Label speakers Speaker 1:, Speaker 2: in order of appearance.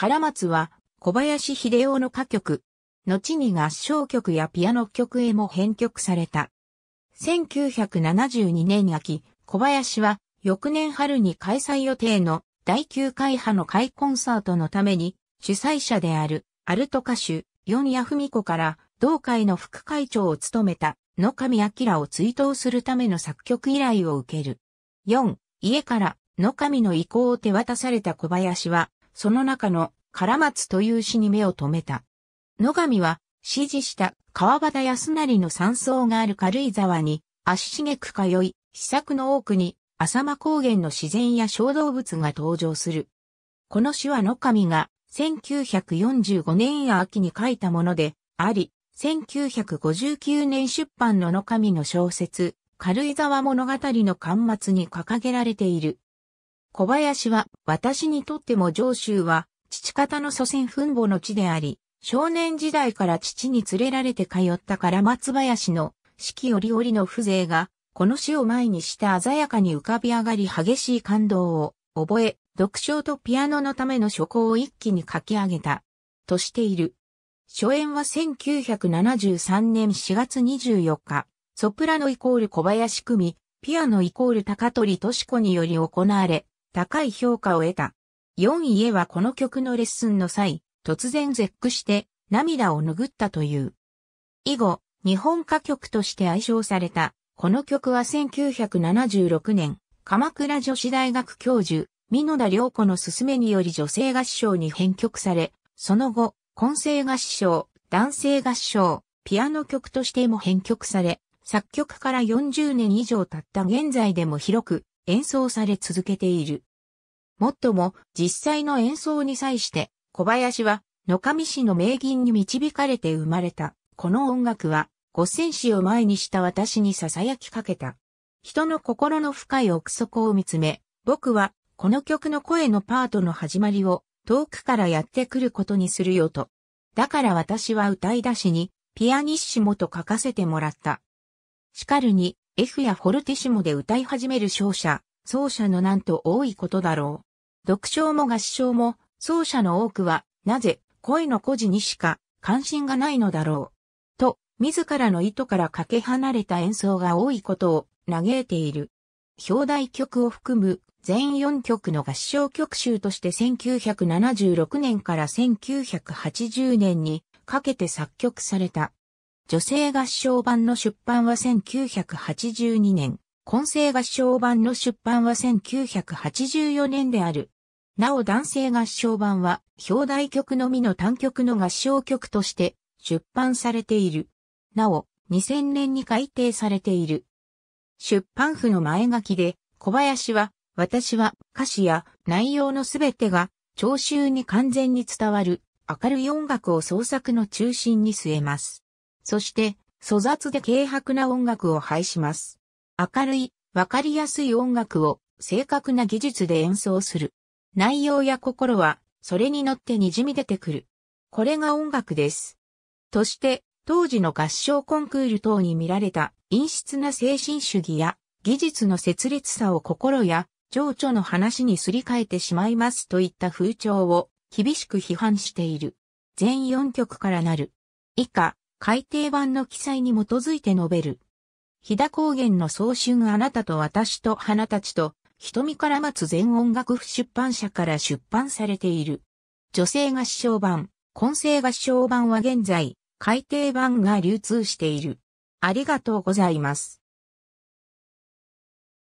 Speaker 1: 唐松は小林秀夫の歌曲、後に合唱曲やピアノ曲へも編曲された。1972年秋、小林は翌年春に開催予定の第9回派の会コンサートのために主催者であるアルト歌手、四谷文子から同会の副会長を務めた野上明を追悼するための作曲依頼を受ける。4、家から野上の意向を手渡された小林はその中の唐松という詩に目を留めた。野上は、指示した川端康成の山荘がある軽井沢に、足しげく通い、試作の多くに、浅間高原の自然や小動物が登場する。この詩は野上が、1945年秋に書いたもので、あり、1959年出版の野上の小説、軽井沢物語の巻末に掲げられている。小林は、私にとっても上州は、父方の祖先墳墓の地であり、少年時代から父に連れられて通ったから松林の四季折々の風情が、この詩を前にして鮮やかに浮かび上がり激しい感動を覚え、読書とピアノのための書庫を一気に書き上げた、としている。初演は1973年4月24日、ソプラノイコール小林組、ピアノイコール高取敏子により行われ、高い評価を得た。4位へはこの曲のレッスンの際、突然絶句して涙を拭ったという。以後、日本歌曲として愛称された、この曲は1976年、鎌倉女子大学教授、美野田良子の勧めにより女性合唱に編曲され、その後、混声合唱、男性合唱、ピアノ曲としても編曲され、作曲から40年以上経った現在でも広く演奏され続けている。もっとも、実際の演奏に際して、小林は、野上市の名言に導かれて生まれた。この音楽は、五千詩を前にした私に囁きかけた。人の心の深い奥底を見つめ、僕は、この曲の声のパートの始まりを、遠くからやってくることにするよと。だから私は歌い出しに、ピアニッシモと書かせてもらった。しかるに、F やフォルティシモで歌い始める勝者、奏者のなんと多いことだろう。読唱も合唱も、奏者の多くは、なぜ、恋の孤児にしか、関心がないのだろう。と、自らの意図からかけ離れた演奏が多いことを、嘆いている。表題曲を含む全4曲の合唱曲集として1976年から1980年にかけて作曲された。女性合唱版の出版は1982年、混声合唱版の出版は1984年である。なお男性合唱版は、表題曲のみの単曲の合唱曲として出版されている。なお、2000年に改訂されている。出版譜の前書きで、小林は、私は歌詞や内容のすべてが聴衆に完全に伝わる明るい音楽を創作の中心に据えます。そして、粗雑で軽薄な音楽を配します。明るい、わかりやすい音楽を正確な技術で演奏する。内容や心は、それに乗って滲み出てくる。これが音楽です。として、当時の合唱コンクール等に見られた陰湿な精神主義や技術の設立さを心や情緒の話にすり替えてしまいますといった風潮を厳しく批判している。全4曲からなる。以下、改訂版の記載に基づいて述べる。日田高原の早春あなたと私と花たちと、瞳から待つ全音楽府出版社から出版されている。女性合唱版、混声合唱版は現在、改訂版が流通している。ありがとうございます。